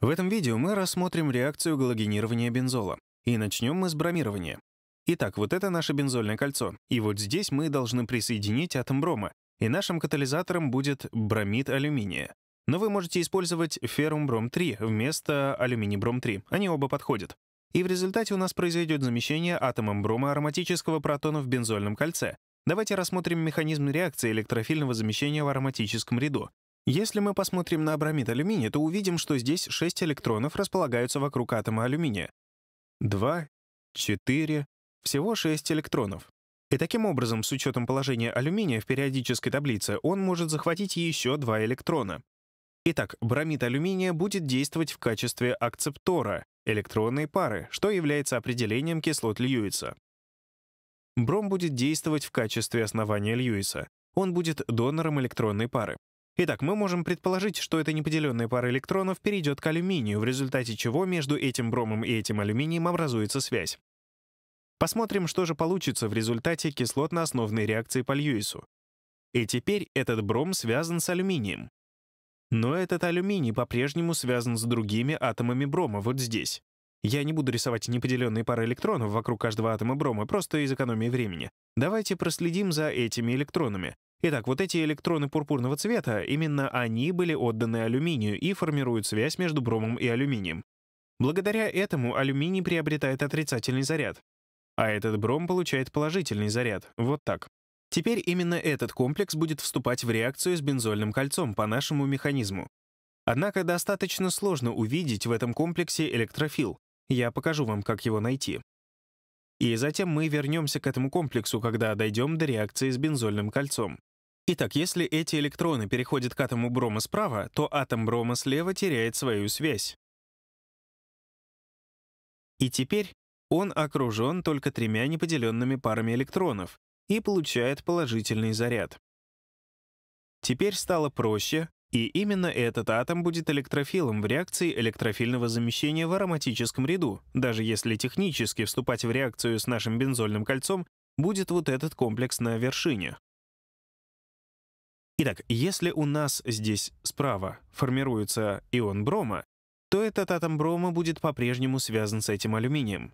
В этом видео мы рассмотрим реакцию галогенирования бензола. И начнем мы с бромирования. Итак, вот это наше бензольное кольцо. И вот здесь мы должны присоединить атом брома. И нашим катализатором будет бромид алюминия. Но вы можете использовать феррум-бром-3 вместо алюминий-бром-3. Они оба подходят. И в результате у нас произойдет замещение атомом брома ароматического протона в бензольном кольце. Давайте рассмотрим механизм реакции электрофильного замещения в ароматическом ряду. Если мы посмотрим на бромид алюминия, то увидим, что здесь 6 электронов располагаются вокруг атома алюминия. 2, 4, всего 6 электронов. И таким образом, с учетом положения алюминия в периодической таблице, он может захватить еще 2 электрона. Итак, бромид алюминия будет действовать в качестве акцептора, электронной пары, что является определением кислот Льюиса. Бром будет действовать в качестве основания Льюиса. Он будет донором электронной пары. Итак, мы можем предположить, что эта неподеленная пара электронов перейдет к алюминию, в результате чего между этим бромом и этим алюминием образуется связь. Посмотрим, что же получится в результате кислотно-основной реакции по Льюису. И теперь этот бром связан с алюминием. Но этот алюминий по-прежнему связан с другими атомами брома вот здесь. Я не буду рисовать неподеленные пары электронов вокруг каждого атома брома, просто из экономии времени. Давайте проследим за этими электронами. Итак, вот эти электроны пурпурного цвета, именно они были отданы алюминию и формируют связь между бромом и алюминием. Благодаря этому алюминий приобретает отрицательный заряд, а этот бром получает положительный заряд, вот так. Теперь именно этот комплекс будет вступать в реакцию с бензольным кольцом по нашему механизму. Однако достаточно сложно увидеть в этом комплексе электрофил. Я покажу вам, как его найти. И затем мы вернемся к этому комплексу, когда дойдем до реакции с бензольным кольцом. Итак, если эти электроны переходят к атому брома справа, то атом брома слева теряет свою связь. И теперь он окружен только тремя неподеленными парами электронов и получает положительный заряд. Теперь стало проще, и именно этот атом будет электрофилом в реакции электрофильного замещения в ароматическом ряду, даже если технически вступать в реакцию с нашим бензольным кольцом будет вот этот комплекс на вершине. Итак, если у нас здесь справа формируется ион брома, то этот атом брома будет по-прежнему связан с этим алюминием.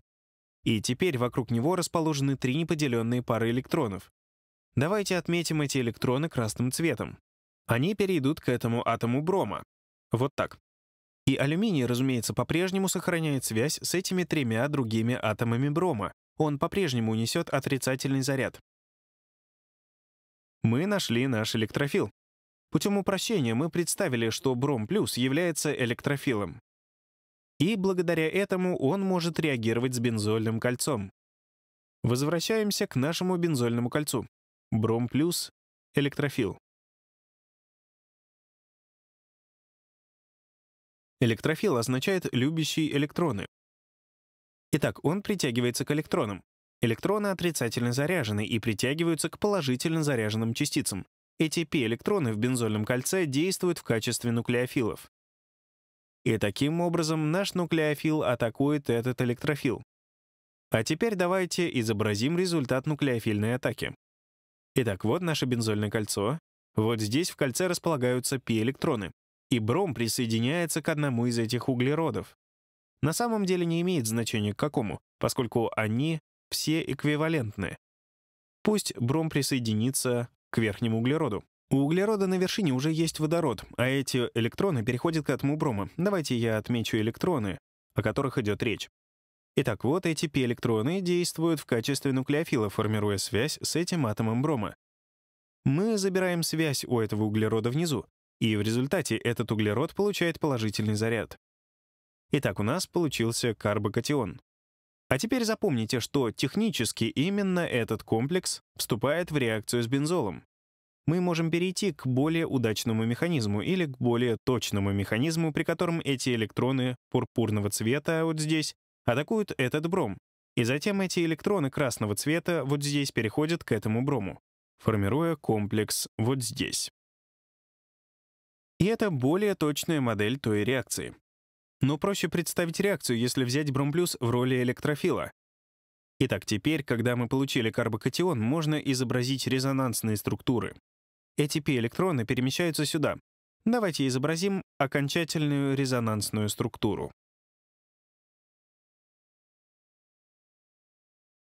И теперь вокруг него расположены три неподеленные пары электронов. Давайте отметим эти электроны красным цветом. Они перейдут к этому атому брома. Вот так. И алюминий, разумеется, по-прежнему сохраняет связь с этими тремя другими атомами брома. Он по-прежнему несет отрицательный заряд мы нашли наш электрофил. Путем упрощения мы представили, что бром плюс является электрофилом. И благодаря этому он может реагировать с бензольным кольцом. Возвращаемся к нашему бензольному кольцу. Бром плюс — электрофил. Электрофил означает любящие электроны». Итак, он притягивается к электронам. Электроны отрицательно заряжены и притягиваются к положительно заряженным частицам. Эти p-электроны в бензольном кольце действуют в качестве нуклеофилов. И таким образом наш нуклеофил атакует этот электрофил. А теперь давайте изобразим результат нуклеофильной атаки. Итак, вот наше бензольное кольцо. Вот здесь в кольце располагаются p-электроны. И бром присоединяется к одному из этих углеродов. На самом деле не имеет значения к какому, поскольку они все эквивалентны. Пусть бром присоединится к верхнему углероду. У углерода на вершине уже есть водород, а эти электроны переходят к атому брома. Давайте я отмечу электроны, о которых идет речь. Итак, вот эти пи-электроны действуют в качестве нуклеофила, формируя связь с этим атомом брома. Мы забираем связь у этого углерода внизу, и в результате этот углерод получает положительный заряд. Итак, у нас получился карбокатион. А теперь запомните, что технически именно этот комплекс вступает в реакцию с бензолом. Мы можем перейти к более удачному механизму или к более точному механизму, при котором эти электроны пурпурного цвета вот здесь атакуют этот бром, и затем эти электроны красного цвета вот здесь переходят к этому брому, формируя комплекс вот здесь. И это более точная модель той реакции. Но проще представить реакцию, если взять бромплюс в роли электрофила. Итак, теперь, когда мы получили карбокатион, можно изобразить резонансные структуры. Эти пи-электроны перемещаются сюда. Давайте изобразим окончательную резонансную структуру.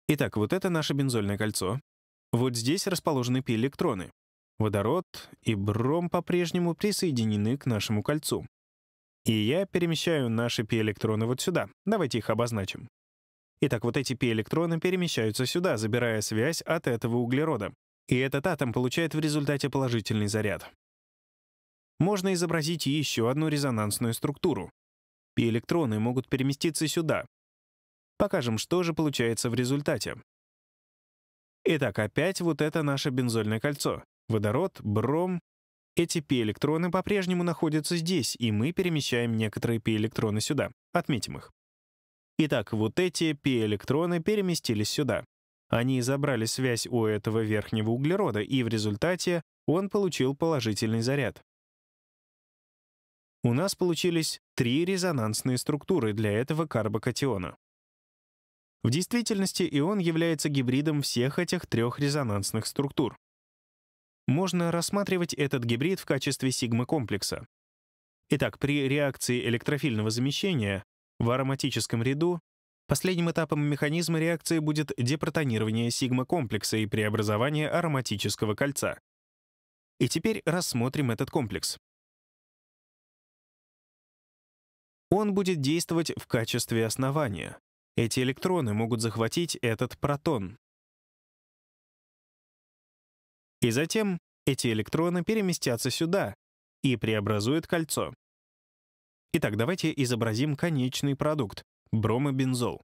Итак, вот это наше бензольное кольцо. Вот здесь расположены пи-электроны. Водород и бром по-прежнему присоединены к нашему кольцу. И я перемещаю наши пи-электроны вот сюда. Давайте их обозначим. Итак, вот эти пи-электроны перемещаются сюда, забирая связь от этого углерода. И этот атом получает в результате положительный заряд. Можно изобразить еще одну резонансную структуру. Пи-электроны могут переместиться сюда. Покажем, что же получается в результате. Итак, опять вот это наше бензольное кольцо. Водород, бром, эти p-электроны по-прежнему находятся здесь, и мы перемещаем некоторые p-электроны сюда. Отметим их. Итак, вот эти p-электроны переместились сюда. Они забрали связь у этого верхнего углерода, и в результате он получил положительный заряд. У нас получились три резонансные структуры для этого карбокатиона. В действительности ион является гибридом всех этих трех резонансных структур можно рассматривать этот гибрид в качестве сигма-комплекса. Итак, при реакции электрофильного замещения в ароматическом ряду последним этапом механизма реакции будет депротонирование сигма-комплекса и преобразование ароматического кольца. И теперь рассмотрим этот комплекс. Он будет действовать в качестве основания. Эти электроны могут захватить этот протон, и затем эти электроны переместятся сюда и преобразуют кольцо. Итак, давайте изобразим конечный продукт — бромобензол.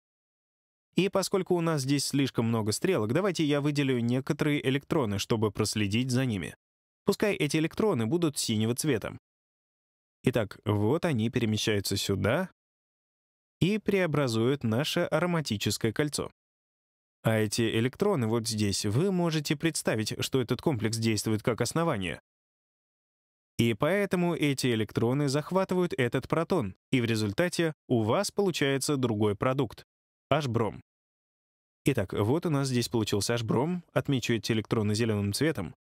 И поскольку у нас здесь слишком много стрелок, давайте я выделю некоторые электроны, чтобы проследить за ними. Пускай эти электроны будут синего цвета. Итак, вот они перемещаются сюда и преобразуют наше ароматическое кольцо. А эти электроны вот здесь, вы можете представить, что этот комплекс действует как основание. И поэтому эти электроны захватывают этот протон, и в результате у вас получается другой продукт — H-бром. Итак, вот у нас здесь получился H-бром, отмечу эти электроны зеленым цветом.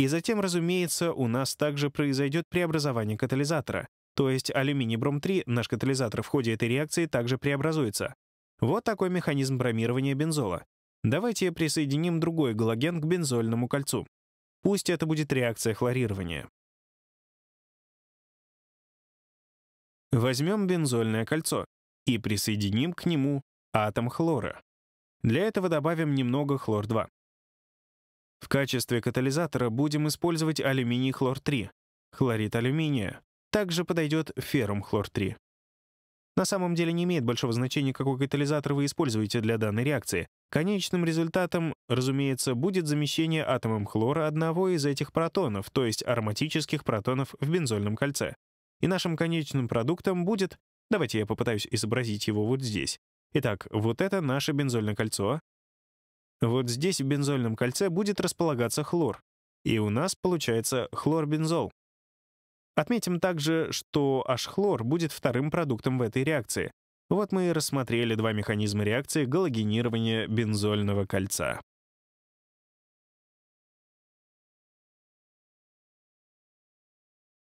И затем, разумеется, у нас также произойдет преобразование катализатора, то есть алюминий-бром-3, наш катализатор в ходе этой реакции, также преобразуется. Вот такой механизм бромирования бензола. Давайте присоединим другой галоген к бензольному кольцу. Пусть это будет реакция хлорирования. Возьмем бензольное кольцо и присоединим к нему атом хлора. Для этого добавим немного хлор-2. В качестве катализатора будем использовать алюминий хлор-3, хлорид алюминия. Также подойдет феррум хлор-3. На самом деле не имеет большого значения, какой катализатор вы используете для данной реакции. Конечным результатом, разумеется, будет замещение атомом хлора одного из этих протонов, то есть ароматических протонов в бензольном кольце. И нашим конечным продуктом будет... Давайте я попытаюсь изобразить его вот здесь. Итак, вот это наше бензольное кольцо. Вот здесь в бензольном кольце будет располагаться хлор. И у нас получается хлорбензол. Отметим также, что H-хлор будет вторым продуктом в этой реакции, вот мы и рассмотрели два механизма реакции галогенирования бензольного кольца.